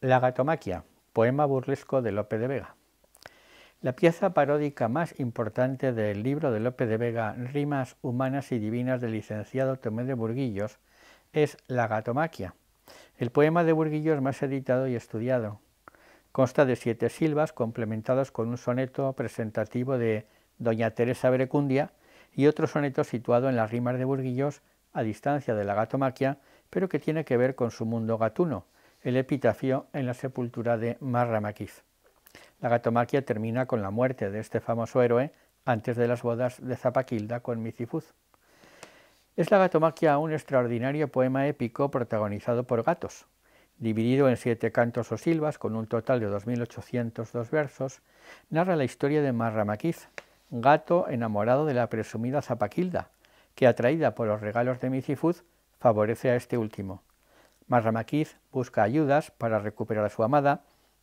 La gatomaquia, poema burlesco de Lope de Vega. La pieza paródica más importante del libro de Lope de Vega, Rimas Humanas y Divinas del licenciado Tomé de Burguillos, es La Gatomaquia, el poema de Burguillos más editado y estudiado. Consta de siete silvas complementadas con un soneto presentativo de Doña Teresa Verecundia y otro soneto situado en las rimas de Burguillos a distancia de la gatomaquia, pero que tiene que ver con su mundo gatuno, el epitafio en la sepultura de Marramaquiz. La gatomaquia termina con la muerte de este famoso héroe antes de las bodas de Zapaquilda con Micifuz. Es la gatomaquia un extraordinario poema épico protagonizado por gatos, dividido en siete cantos o silvas con un total de 2.802 versos, narra la historia de Marramaquiz, gato enamorado de la presumida Zapaquilda, que atraída por los regalos de Micifuz favorece a este último. Marramaquiz busca ayudas para recuperar a su amada,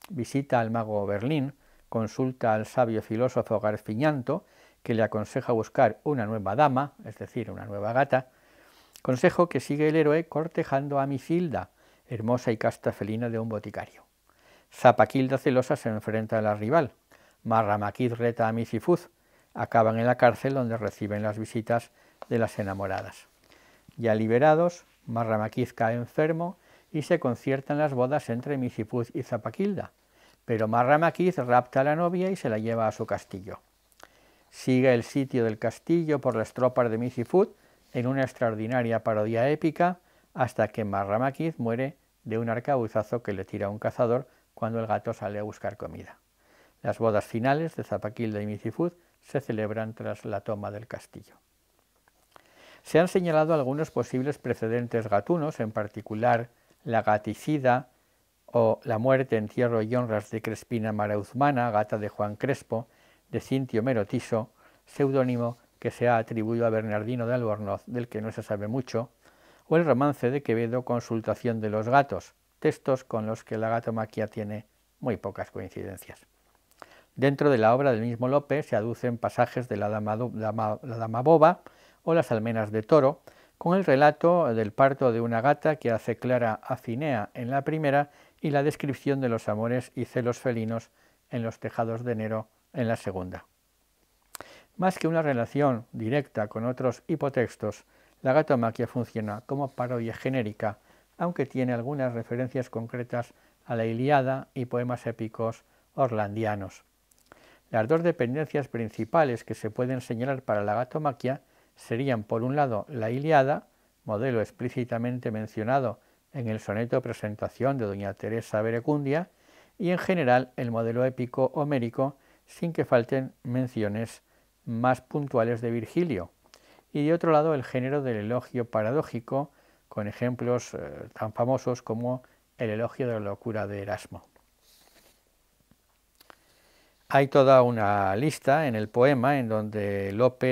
visita al mago Berlín, consulta al sabio filósofo Garfiñanto, que le aconseja buscar una nueva dama, es decir, una nueva gata, consejo que sigue el héroe cortejando a Misilda, hermosa y casta felina de un boticario. Zapaquilda celosa se enfrenta a la rival, Marramaquiz reta a Misifuz, acaban en la cárcel donde reciben las visitas de las enamoradas. Ya liberados, Marramaquiz cae enfermo y se conciertan las bodas entre Misifud y Zapaquilda, pero Marramaquiz rapta a la novia y se la lleva a su castillo. Sigue el sitio del castillo por las tropas de Misifut en una extraordinaria parodia épica hasta que Marramaquiz muere de un arcabuzazo que le tira un cazador cuando el gato sale a buscar comida. Las bodas finales de Zapaquilda y Misifud se celebran tras la toma del castillo. Se han señalado algunos posibles precedentes gatunos, en particular la gaticida o la muerte, entierro y honras de Crespina Marauzmana, gata de Juan Crespo, de Cintio Merotiso, seudónimo que se ha atribuido a Bernardino de Albornoz, del que no se sabe mucho, o el romance de Quevedo Consultación de los gatos, textos con los que la maquia tiene muy pocas coincidencias. Dentro de la obra del mismo López se aducen pasajes de la la dama Boba, o Las almenas de toro, con el relato del parto de una gata que hace clara afinea en la primera y la descripción de los amores y celos felinos en los tejados de enero en la segunda. Más que una relación directa con otros hipotextos, la gatomaquia funciona como parodia genérica, aunque tiene algunas referencias concretas a la Iliada y poemas épicos orlandianos. Las dos dependencias principales que se pueden señalar para la gatomaquia serían, por un lado, la Iliada, modelo explícitamente mencionado en el soneto Presentación de doña Teresa Berecundia, y en general el modelo épico homérico, sin que falten menciones más puntuales de Virgilio, y de otro lado el género del elogio paradójico, con ejemplos eh, tan famosos como el elogio de la locura de Erasmo. Hay toda una lista en el poema en donde Lope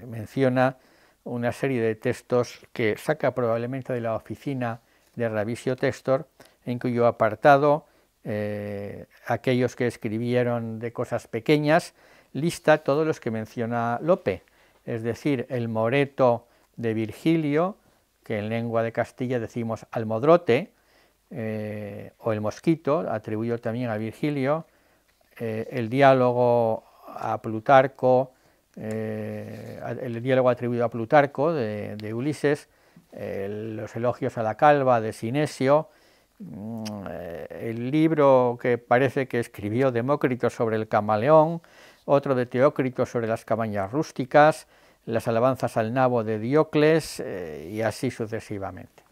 eh, menciona una serie de textos que saca probablemente de la oficina de Ravisio Textor, en cuyo apartado eh, aquellos que escribieron de cosas pequeñas lista todos los que menciona Lope, es decir, el moreto de Virgilio, que en lengua de Castilla decimos almodrote, eh, o el mosquito, atribuyó también a Virgilio, eh, el diálogo a Plutarco, eh, el diálogo atribuido a Plutarco de, Ulises, los elogios a la calva de Sinesio, mm, el libro que parece que escribió Demócrito sobre el camaleón, otro de Teócrito sobre las cabañas rústicas, las alabanzas al nabo de Diocles eh, y así sucesivamente.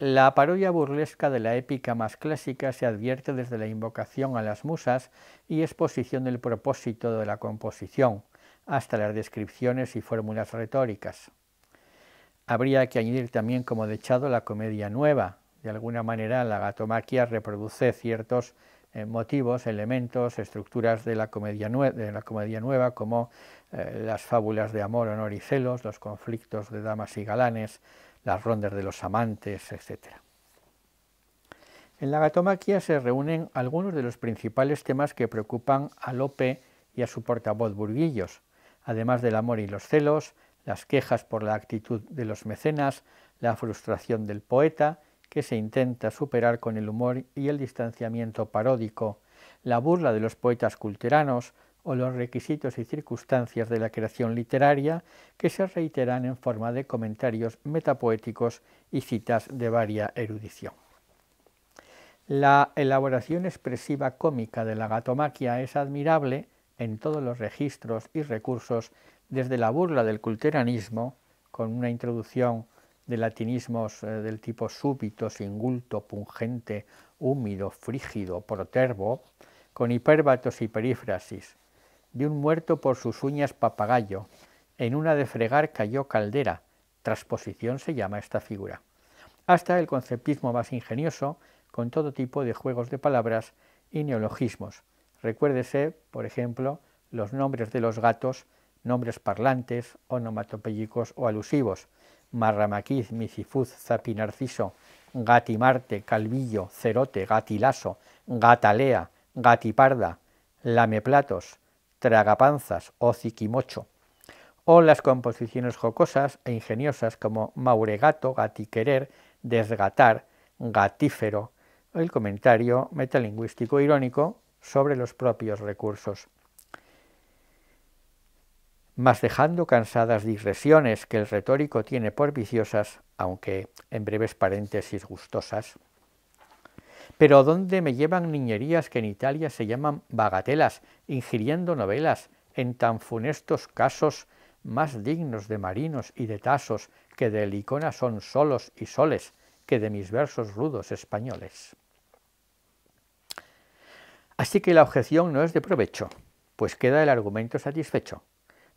La parodia burlesca de la épica más clásica se advierte desde la invocación a las musas y exposición del propósito de la composición, hasta las descripciones y fórmulas retóricas. Habría que añadir también como dechado la comedia nueva. De alguna manera la gatomaquia reproduce ciertos eh, motivos, elementos, estructuras de la comedia, nueva, como eh, las fábulas de amor, honor y celos, los conflictos de damas y galanes, las rondas de los amantes, etc. En la gatomaquia se reúnen algunos de los principales temas que preocupan a Lope y a su portavoz Burguillos, además del amor y los celos, las quejas por la actitud de los mecenas, la frustración del poeta, que se intenta superar con el humor y el distanciamiento paródico, la burla de los poetas culteranos, o los requisitos y circunstancias de la creación literaria que se reiteran en forma de comentarios metapoéticos y citas de varia erudición. La elaboración expresiva cómica de la gatomaquia es admirable en todos los registros y recursos, desde la burla del culteranismo, con una introducción de latinismos eh, del tipo súbito, singulto, pungente, húmido, frígido, protervo, con hipérbatos y perífrasis, de un muerto por sus uñas papagayo, en una de fregar cayó caldera, transposición se llama esta figura, hasta el conceptismo más ingenioso, con todo tipo de juegos de palabras y neologismos. Recuérdese, por ejemplo, los nombres de los gatos, nombres parlantes, onomatopélicos o alusivos, marramaquiz, micifuz, zapinarciso, gatimarte, calvillo, cerote, gatilaso, gatalea, gatiparda, lameplatos, tragapanzas o ziquimocho, o las composiciones jocosas e ingeniosas como mauregato, gatiquerer, desgatar, gatífero, el comentario metalingüístico irónico sobre los propios recursos. Mas dejando cansadas digresiones que el retórico tiene por viciosas, aunque en breves paréntesis gustosas, pero dónde me llevan niñerías que en Italia se llaman bagatelas, ingiriendo novelas, en tan funestos casos más dignos de marinos y de tasos que de licona son solos y soles que de mis versos rudos españoles? Así que la objeción no es de provecho, pues queda el argumento satisfecho.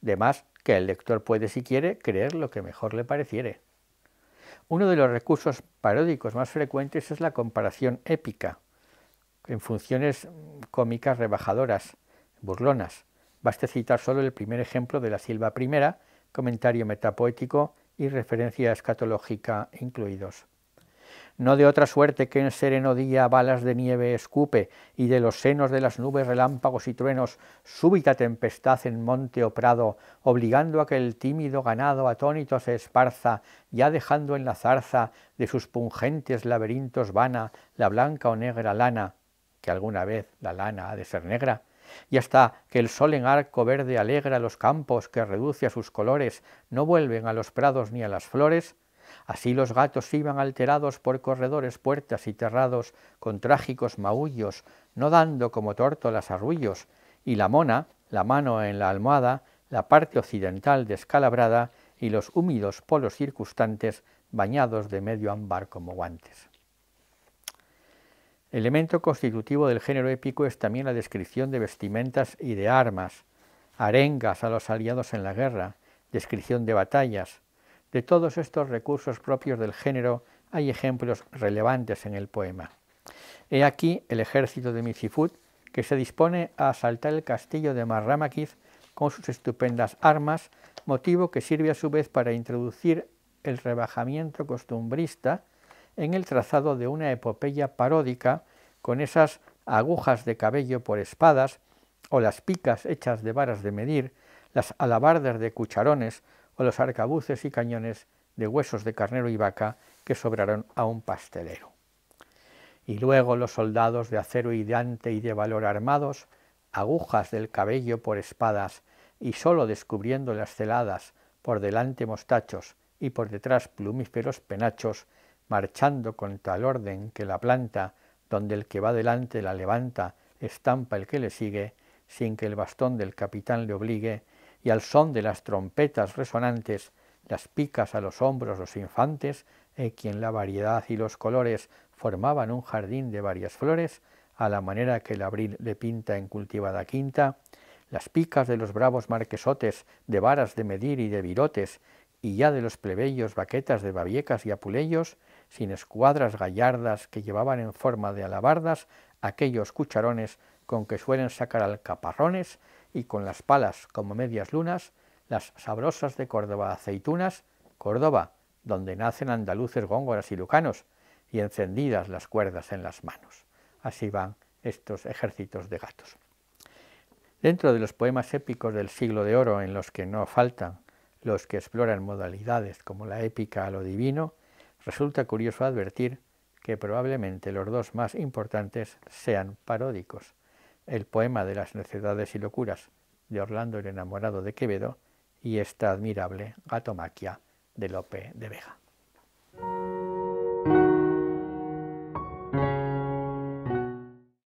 De más que el lector puede, si quiere, creer lo que mejor le pareciere. Uno de los recursos paródicos más frecuentes es la comparación épica, en funciones mm, cómicas rebajadoras, burlonas. Baste citar solo el primer ejemplo de la Silva primera, comentario metapoético y referencia escatológica incluidos. No de otra suerte que en sereno día balas de nieve escupe, y de los senos de las nubes relámpagos y truenos, súbita tempestad en monte o prado, obligando a que el tímido ganado atónito se esparza, ya dejando en la zarza de sus pungentes laberintos vana la blanca o negra lana, que alguna vez la lana ha de ser negra, y hasta que el sol en arco verde alegra los campos que reduce a sus colores, no vuelven a los prados ni a las flores, Así los gatos iban alterados por corredores, puertas y terrados, con trágicos maullos, no dando como las arrullos, y la mona, la mano en la almohada, la parte occidental descalabrada y los húmedos polos circunstantes bañados de medio ámbar como guantes. Elemento constitutivo del género épico es también la descripción de vestimentas y de armas, arengas a los aliados en la guerra, descripción de batallas, de todos estos recursos propios del género hay ejemplos relevantes en el poema. He aquí el ejército de Misifut que se dispone a asaltar el castillo de Marramaquiz con sus estupendas armas, motivo que sirve a su vez para introducir el rebajamiento costumbrista en el trazado de una epopeya paródica con esas agujas de cabello por espadas o las picas hechas de varas de medir, las alabardas de cucharones o los arcabuces y cañones de huesos de carnero y vaca que sobraron a un pastelero. Y luego los soldados de acero y ante y de valor armados, agujas del cabello por espadas y sólo descubriendo las celadas, por delante mostachos y por detrás plumíferos penachos, marchando con tal orden que la planta, donde el que va delante la levanta, estampa el que le sigue, sin que el bastón del capitán le obligue, y al son de las trompetas resonantes, las picas a los hombros los infantes, en eh, quien la variedad y los colores formaban un jardín de varias flores, a la manera que el abril le pinta en cultivada quinta, las picas de los bravos marquesotes, de varas de medir y de virotes, y ya de los plebeyos baquetas de babiecas y apuleyos, sin escuadras gallardas que llevaban en forma de alabardas aquellos cucharones con que suelen sacar alcaparrones, y con las palas como medias lunas, las sabrosas de Córdoba aceitunas, Córdoba, donde nacen andaluces, góngoras y lucanos, y encendidas las cuerdas en las manos. Así van estos ejércitos de gatos. Dentro de los poemas épicos del siglo de oro, en los que no faltan los que exploran modalidades como la épica a lo divino, resulta curioso advertir que probablemente los dos más importantes sean paródicos, el poema de las necedades y locuras de Orlando el enamorado de Quevedo y esta admirable gatomaquia de Lope de Vega.